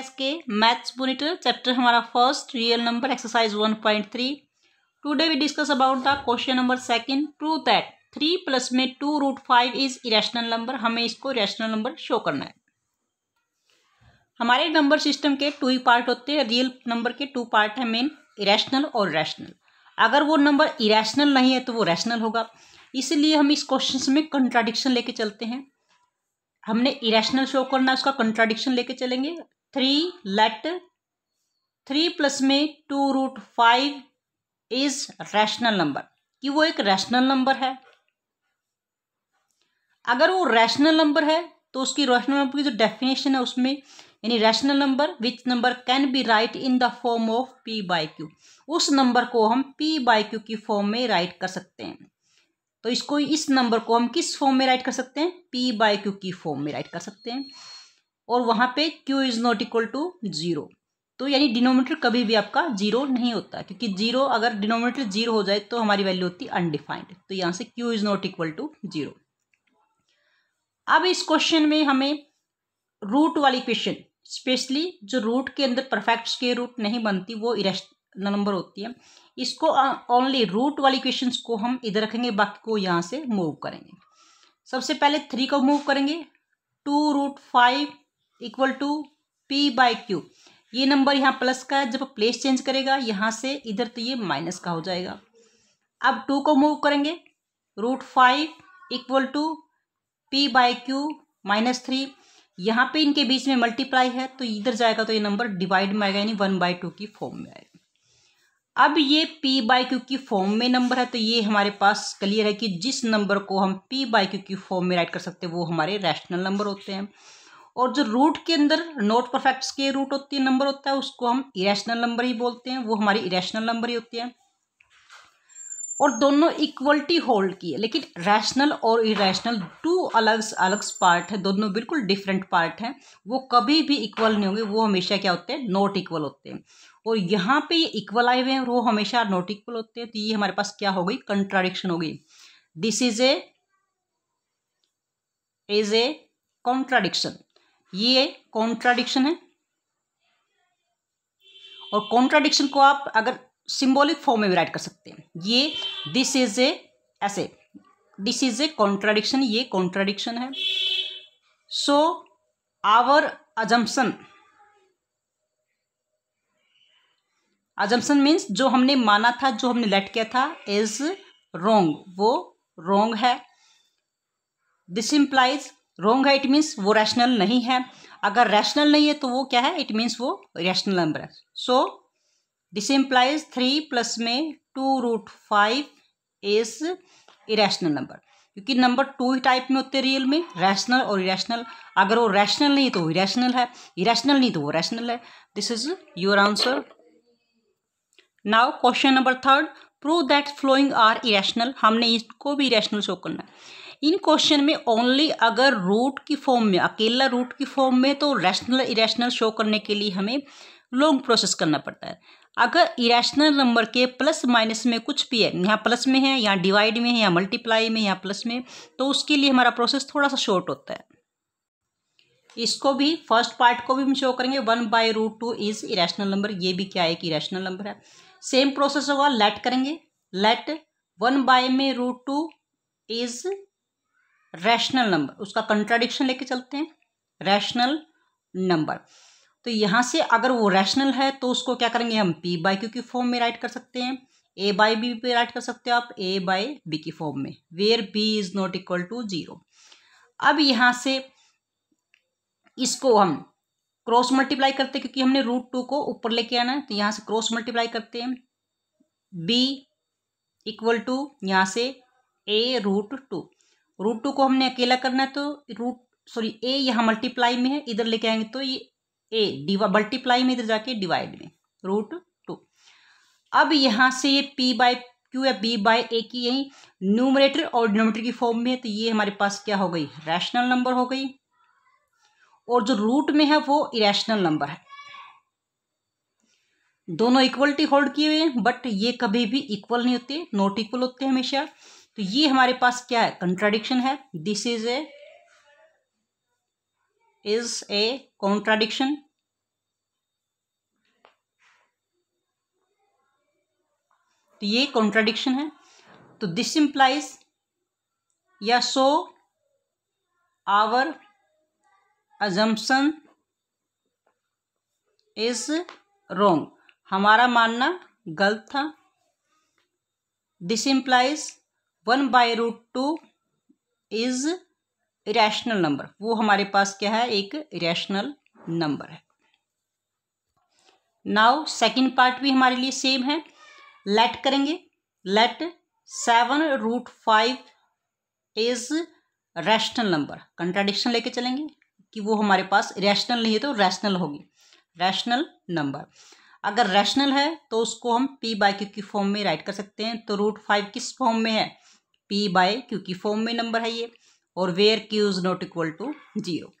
S K maths monitor chapter हमारा first real number exercise one point three today we discuss about the question number second true that three plus में two root five is irrational number हमें इसको rational number show करना है हमारे number system के two ही part होते हैं रियल नंबर के टू पार्ट है मेन इरेशनल और रैशनल अगर वो नंबर इरेशनल नहीं है तो वो रैशनल होगा इसलिए हम इस क्वेश्चन में कंट्राडिक्शन लेके चलते हैं हमने इरेशनल शो करना है उसका कंट्राडिक्शन लेके चलेंगे थ्री लेट थ्री प्लस में two root five is rational number कि वो एक रैशनल नंबर है अगर वो रैशनल नंबर है तो उसकी रैशनल नंबर की जो डेफिनेशन है उसमें यानी rational number which number can be write in the form of P by Q उस नंबर को हम पी बाई क्यू की फॉर्म में राइट कर सकते हैं तो इसको इस नंबर को हम किस फॉर्म में राइट कर सकते हैं पी बाई क्यू की फॉर्म में राइट कर सकते हैं और वहाँ पे q is not equal to zero तो यानी डिनोमीटर कभी भी आपका जीरो नहीं होता क्योंकि जीरो अगर डिनोमीटर जीरो हो जाए तो हमारी वैल्यू होती है अनडिफाइंड तो यहाँ से q is not equal to zero अब इस क्वेश्चन में हमें रूट वाली क्वेश्चन स्पेशली जो रूट के अंदर परफेक्ट के रूट नहीं बनती वो इरेस्ट नंबर होती है इसको ओनली रूट वाली क्वेश्चन को हम इधर रखेंगे बाकी को यहाँ से मूव करेंगे सबसे पहले थ्री को मूव करेंगे two root five equal to P by Q ये नंबर यहाँ प्लस का है जब प्लेस चेंज करेगा यहाँ से इधर तो ये माइनस का हो जाएगा अब टू को मूव करेंगे root five equal to P by Q minus three यहाँ पे इनके बीच में मल्टीप्लाई है तो इधर जाएगा तो ये नंबर डिवाइड में आएगा यानी वन बाई टू की फॉर्म में आएगा अब ये पी बाई क्यू की फॉर्म में नंबर है तो ये हमारे पास क्लियर है कि जिस नंबर को हम पी बाई क्यू की फॉर्म में राइट कर सकते हैं वो हमारे रैशनल नंबर होते हैं और जो रूट के अंदर नॉट परफेक्ट के रूट होती है नंबर होता है उसको हम इरेशनल नंबर ही बोलते हैं वो हमारी इरेशनल नंबर ही होती है और दोनों इक्वलिटी होल्ड की है लेकिन रैशनल और इरेशनल टू अलग अलग पार्ट है दोनों बिल्कुल डिफरेंट पार्ट हैं वो कभी भी इक्वल नहीं होंगे वो हमेशा क्या होते हैं नॉट इक्वल होते हैं और यहाँ पे ये इक्वल आए हुए हैं वो हमेशा नॉट इक्वल होते हैं तो ये हमारे पास क्या हो गई कंट्राडिक्शन हो गई this is a is a contradiction ये कॉन्ट्राडिक्शन है और कॉन्ट्राडिक्शन को आप अगर सिंबॉलिक फॉर्म में भी राइट कर सकते हैं ये दिस इज ए ऐसे दिस इज ए कॉन्ट्राडिक्शन ये कॉन्ट्राडिक्शन है सो आवर अजम्पन अजम्पन मीन्स जो हमने माना था जो हमने लेट किया था इज रोंग वो रोंग है दिस इंप्लाइज रोंग है इट मीन्स वो रैशनल नहीं है अगर रैशनल नहीं है तो वो क्या है इट मीन्स वो रैशनल नंबर है so this implies three plus में two root five is irrational number क्योंकि नंबर टू ही टाइप में होते हैं रियल में रैशनल और इरेशनल अगर वो रैशनल तो नहीं तो वो इरेशनल है इरेशनल नहीं तो वो रैशनल है this is your answer now question number third prove that following are irrational हमने इसको भी इरेशनल शो करना है इन क्वेश्चन में ओनली अगर रूट की फॉर्म में अकेला रूट की फॉर्म में तो रैशनल इरेशनल शो करने के लिए हमें लॉन्ग प्रोसेस करना पड़ता है अगर इरेशनल नंबर के प्लस माइनस में कुछ भी है यहाँ प्लस में है या डिवाइड में है या मल्टीप्लाई में या प्लस में तो उसके लिए हमारा प्रोसेस थोड़ा सा शॉर्ट होता है इसको भी फर्स्ट पार्ट को भी हम शो करेंगे one by root two is irrational number ये भी क्या है कि इरेशनल नंबर है सेम प्रोसेस होगा लेट करेंगे लेट वन बाय में root two is rational number उसका कंट्राडिक्शन लेके चलते हैं रैशनल नंबर तो यहाँ से अगर वो रैशनल है तो उसको क्या करेंगे हम पी बाई क्यू की फॉर्म में राइट कर सकते हैं ए बाई बी पे राइट कर सकते हो आप ए बाई बी की फॉर्म में where B is not equal to zero अब यहाँ से इसको हम क्रॉस मल्टीप्लाई करते हैं क्योंकि हमने रूट टू को ऊपर लेके आना है तो यहाँ से क्रॉस मल्टीप्लाई करते हैं बी इक्वल टू यहाँ से A root two root two को हमने अकेला करना है तो रूट सॉरी ए यहाँ मल्टीप्लाई में है इधर लेके आएंगे तो ये ए डिवा मल्टीप्लाई में इधर जाके डिवाइड में रूट टू अब यहाँ से ये पी बाय क्यू या बी बाय ए की यही न्यूमरेटर और डिनोमीटर की फॉर्म में है तो ये हमारे पास क्या हो गई रैशनल नंबर हो गई और जो रूट में है वो इरेशनल नंबर है दोनों इक्वलिटी होल्ड किए हुए हैं बट ये कभी भी इक्वल नहीं होते नॉट इक्वल होते हैं हमेशा तो ये हमारे पास क्या है कंट्राडिक्शन है this is a is a contradiction तो ये कॉन्ट्राडिक्शन है तो दिस इंप्लाइज या सो आवर अजम्पन इज रोंग हमारा मानना गलत था this implies one by root two is rational number वो हमारे पास क्या है एक रैशनल नंबर है नाउ सेकेंड पार्ट भी हमारे लिए सेम है लेट करेंगे let seven root five is rational number contradiction लेके चलेंगे कि वो हमारे पास रैशनल नहीं है तो रैशनल होगी रैशनल नंबर अगर रैशनल है तो उसको हम पी बाय क्यू की फॉर्म में राइट कर सकते हैं तो रूट फाइव किस फॉर्म में है पी बाय क्यू की फॉर्म में नंबर है ये और where Q is not equal to zero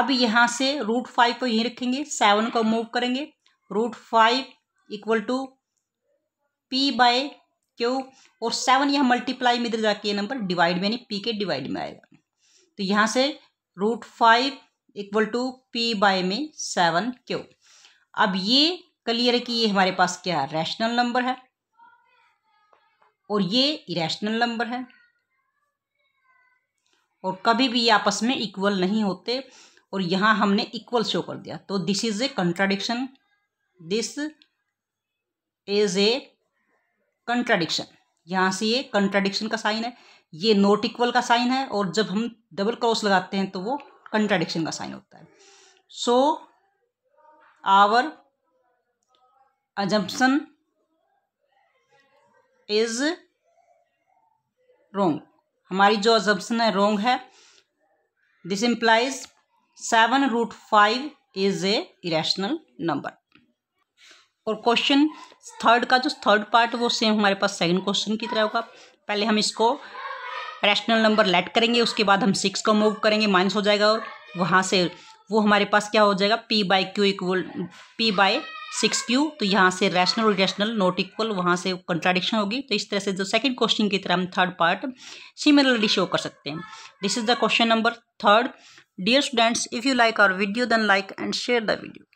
अब यहाँ से रूट फाइव को यहीं रखेंगे सेवन को मूव करेंगे root five equal to P by Q और सेवन यहाँ मल्टीप्लाई में इधर जाके ये नंबर डिवाइड में यानी पी के डिवाइड में आएगा तो यहाँ से root five equal to P by में सेवन क्यू अब ये क्लियर है कि ये हमारे पास क्या रैशनल नंबर है और ये इरेशनल नंबर है और कभी भी ये आपस में इक्वल नहीं होते और यहां हमने इक्वल शो कर दिया तो this is a contradiction this is a contradiction यहां से ये कंट्राडिक्शन का साइन है ये नॉट इक्वल का साइन है और जब हम डबल क्रॉस लगाते हैं तो वो कंट्राडिक्शन का साइन होता है so our assumption is wrong हमारी जो अजम्पन है रोंग है this implies seven root five is a irrational number और क्वेश्चन थर्ड का जो थर्ड पार्ट वो सेम हमारे पास सेकंड क्वेश्चन की तरह होगा पहले हम इसको रैशनल नंबर लेट करेंगे उसके बाद हम सिक्स को मूव करेंगे माइनस हो जाएगा और वहाँ से वो हमारे पास क्या हो जाएगा P by Q equal P by six Q तो यहाँ से रैशनल और इरेशनल नॉट इक्वल वहाँ से कंट्राडिक्शन होगी तो इस तरह से जो सेकंड क्वेश्चन की तरह हम थर्ड पार्ट सिमिलरली शो कर सकते हैं this is the question number third dear students if you like our video then like and share the video